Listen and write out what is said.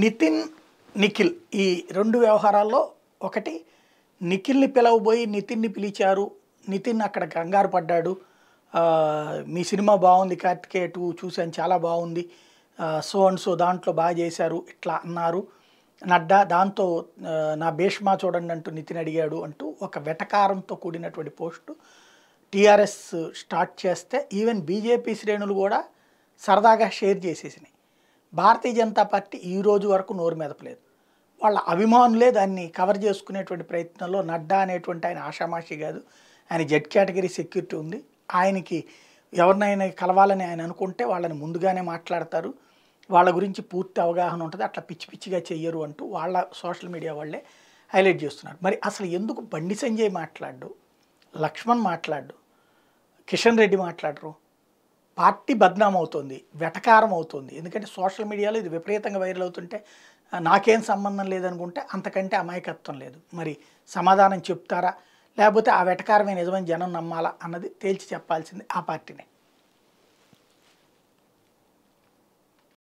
నితిన్ నిఖిల్ ఈ రెండు వ్యవహారాల్లో ఒకటి నిఖిల్ని పిలవబోయి నితిన్ని పిలిచారు నితిన్ అక్కడ కంగారు పడ్డాడు మీ సినిమా బాగుంది కార్తికేయ టూ చూశాను చాలా బాగుంది సో అండ్ సో దాంట్లో బాగా చేశారు ఇట్లా అన్నారు నడ్డా దాంతో నా భీష్మా చూడండి అంటూ నితిన్ అడిగాడు అంటూ ఒక వెటకారంతో కూడినటువంటి పోస్టు టీఆర్ఎస్ స్టార్ట్ చేస్తే ఈవెన్ బీజేపీ శ్రేణులు కూడా సరదాగా షేర్ చేసేసినాయి భారతీయ జనతా పార్టీ ఈ రోజు వరకు నోరు మెదపలేదు వాళ్ళ అభిమానులే దాన్ని కవర్ చేసుకునేటువంటి ప్రయత్నంలో నడ్డా అనేటువంటి ఆయన ఆషామాషి కాదు ఆయన జెడ్ కేటగిరీ సెక్యూరిటీ ఉంది ఆయనకి ఎవరినైనా కలవాలని ఆయన అనుకుంటే వాళ్ళని ముందుగానే మాట్లాడతారు వాళ్ళ గురించి పూర్తి అవగాహన ఉంటుంది అట్లా పిచ్చి పిచ్చిగా చెయ్యరు అంటూ వాళ్ళ సోషల్ మీడియా వాళ్ళే హైలైట్ చేస్తున్నారు మరి అసలు ఎందుకు బండి సంజయ్ మాట్లాడు లక్ష్మణ్ మాట్లాడు కిషన్ రెడ్డి మాట్లాడరు పార్టీ బద్నాం అవుతుంది వెటకారం అవుతుంది ఎందుకంటే సోషల్ మీడియాలో ఇది విపరీతంగా వైరల్ అవుతుంటే నాకేం సంబంధం లేదనుకుంటే అంతకంటే అమాయకత్వం లేదు మరి సమాధానం చెప్తారా లేకపోతే ఆ వెటకారమే నిజమని జనం నమ్మాలా అన్నది తేల్చి చెప్పాల్సింది ఆ పార్టీనే